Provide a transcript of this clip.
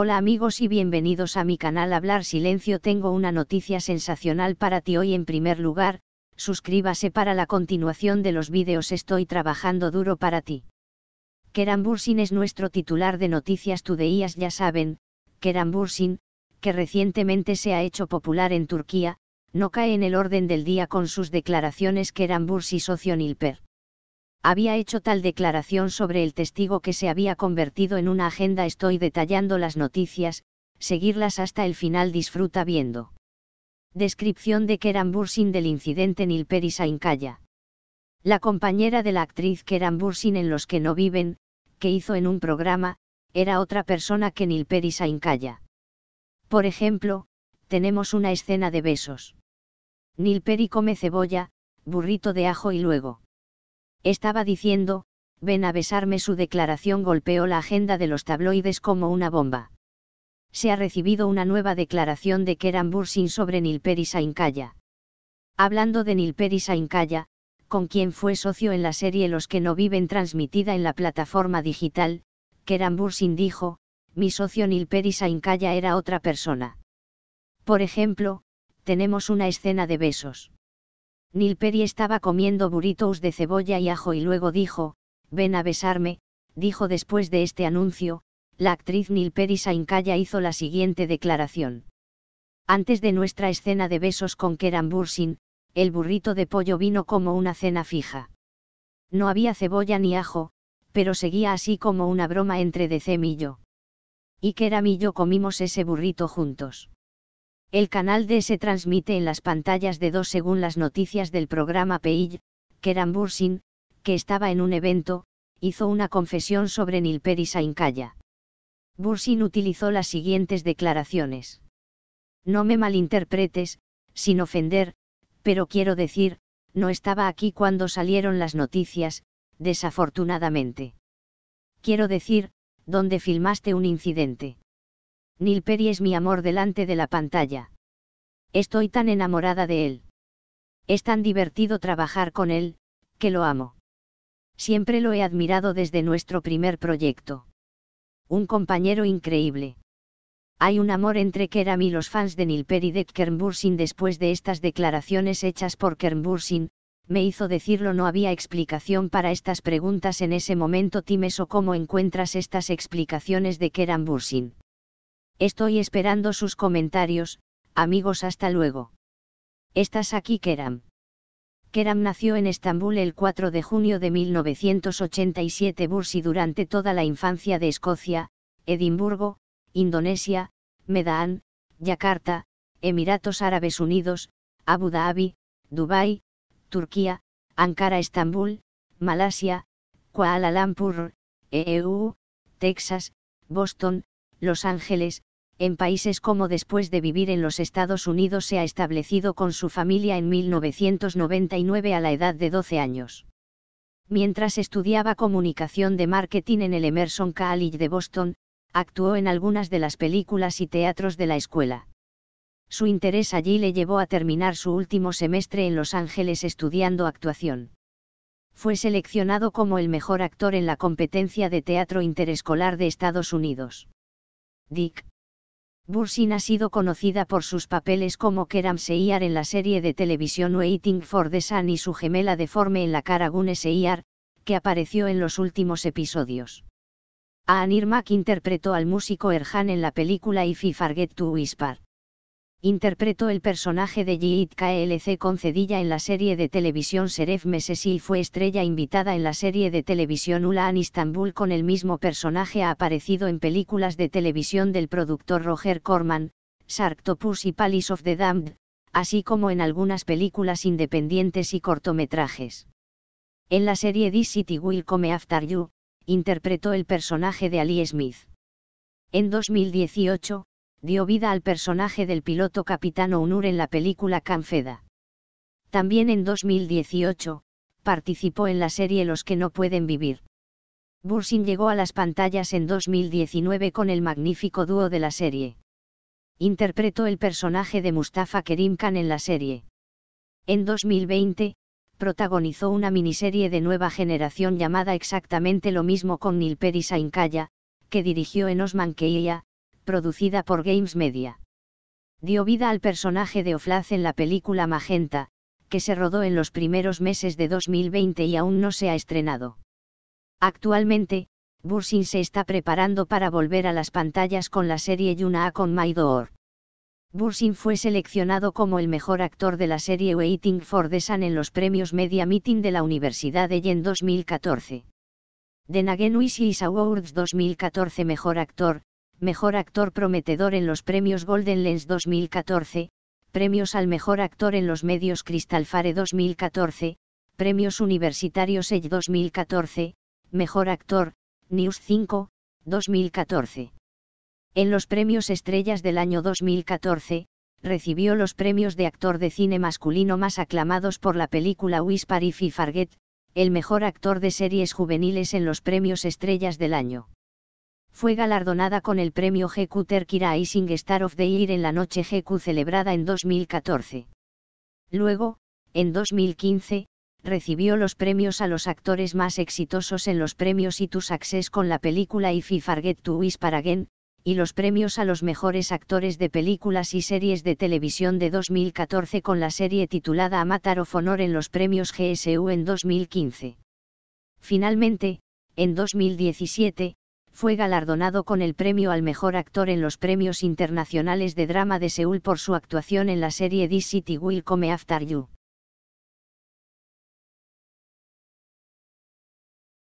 Hola amigos y bienvenidos a mi canal Hablar Silencio. Tengo una noticia sensacional para ti hoy en primer lugar, suscríbase para la continuación de los vídeos Estoy trabajando duro para ti. Kerambursin es nuestro titular de Noticias Tudeías ya saben, Kerambursin, que recientemente se ha hecho popular en Turquía, no cae en el orden del día con sus declaraciones Keran Bursi socio había hecho tal declaración sobre el testigo que se había convertido en una agenda. Estoy detallando las noticias, seguirlas hasta el final disfruta viendo. Descripción de Keran Bursin del incidente Nilperi Sainkaya. La compañera de la actriz Keran Bursin en Los que no viven, que hizo en un programa, era otra persona que Nilperi Sainkaya. Por ejemplo, tenemos una escena de besos. Nilperi come cebolla, burrito de ajo y luego estaba diciendo, ven a besarme. Su declaración golpeó la agenda de los tabloides como una bomba. Se ha recibido una nueva declaración de Keran Bursin sobre Nilperi Sainkaya. Hablando de Nilperi Sainkaya, con quien fue socio en la serie Los que no viven transmitida en la plataforma digital, Keran Bursin dijo, mi socio Nilperi Sainkaya era otra persona. Por ejemplo, tenemos una escena de besos. Nilperi estaba comiendo burritos de cebolla y ajo y luego dijo, ven a besarme, dijo después de este anuncio, la actriz Nilperi Perry hizo la siguiente declaración. Antes de nuestra escena de besos con Keran Bursin, el burrito de pollo vino como una cena fija. No había cebolla ni ajo, pero seguía así como una broma entre Decem y yo. Y Keram y yo comimos ese burrito juntos. El canal D se transmite en las pantallas de 2 según las noticias del programa Peil. Keran Bursin, que estaba en un evento, hizo una confesión sobre Nilperi Sainkaya. Bursin utilizó las siguientes declaraciones. No me malinterpretes, sin ofender, pero quiero decir, no estaba aquí cuando salieron las noticias, desafortunadamente. Quiero decir, donde filmaste un incidente. Neil Perry es mi amor delante de la pantalla. Estoy tan enamorada de él. Es tan divertido trabajar con él, que lo amo. Siempre lo he admirado desde nuestro primer proyecto. Un compañero increíble. Hay un amor entre Keram y los fans de Neil Perry de Kernbursin después de estas declaraciones hechas por Kernbursin, me hizo decirlo no había explicación para estas preguntas en ese momento Times o cómo encuentras estas explicaciones de Keram Estoy esperando sus comentarios, amigos hasta luego. Estás aquí Keram. Keram nació en Estambul el 4 de junio de 1987 Bursi durante toda la infancia de Escocia, Edimburgo, Indonesia, Medan, Yakarta, Emiratos Árabes Unidos, Abu Dhabi, Dubái, Turquía, Ankara Estambul, Malasia, Kuala Lumpur, EU, e Texas, Boston, Los Ángeles, en países como después de vivir en los Estados Unidos se ha establecido con su familia en 1999 a la edad de 12 años. Mientras estudiaba comunicación de marketing en el Emerson College de Boston, actuó en algunas de las películas y teatros de la escuela. Su interés allí le llevó a terminar su último semestre en Los Ángeles estudiando actuación. Fue seleccionado como el mejor actor en la competencia de teatro interescolar de Estados Unidos. Dick, Bursin ha sido conocida por sus papeles como Keram Seyar en la serie de televisión Waiting for the Sun y su gemela deforme en la cara Gune Seyar, que apareció en los últimos episodios. Anir Mack interpretó al músico Erhan en la película If I Forget to Whisper interpretó el personaje de Yiit KLC con cedilla en la serie de televisión Seref Mesesi y fue estrella invitada en la serie de televisión Ulaan Istanbul con el mismo personaje ha aparecido en películas de televisión del productor Roger Corman, Sharktopus y Palace of the Damned, así como en algunas películas independientes y cortometrajes. En la serie This City Will Come After You, interpretó el personaje de Ali Smith. En 2018, dio vida al personaje del piloto Capitán Onur en la película Canfeda. También en 2018, participó en la serie Los que no pueden vivir. Bursin llegó a las pantallas en 2019 con el magnífico dúo de la serie. Interpretó el personaje de Mustafa Kerim en la serie. En 2020, protagonizó una miniserie de nueva generación llamada exactamente lo mismo con Nilperi Sainkaya, que dirigió en Osman Keiya producida por Games Media. Dio vida al personaje de Oflaz en la película Magenta, que se rodó en los primeros meses de 2020 y aún no se ha estrenado. Actualmente, Bursin se está preparando para volver a las pantallas con la serie Yuna A con My Bursin fue seleccionado como el mejor actor de la serie Waiting for the Sun en los premios Media Meeting de la Universidad de Yen 2014. The Nagenuishi Awards 2014 Mejor Actor, Mejor Actor Prometedor en los Premios Golden Lens 2014, Premios al Mejor Actor en los Medios Cristalfare 2014, Premios Universitarios Edge 2014, Mejor Actor, News 5, 2014. En los Premios Estrellas del año 2014, recibió los premios de actor de cine masculino más aclamados por la película Whisper y Farget, el mejor actor de series juveniles en los premios Estrellas del año fue galardonada con el premio GQ Terkira Rising Star of the Year en la noche GQ celebrada en 2014. Luego, en 2015, recibió los premios a los actores más exitosos en los premios E2 Success con la película If I Forget to Whisper Again, y los premios a los mejores actores de películas y series de televisión de 2014 con la serie titulada Amatar of Honor en los premios GSU en 2015. Finalmente, en 2017, fue galardonado con el premio al mejor actor en los premios internacionales de drama de Seúl por su actuación en la serie This City Will Come After You.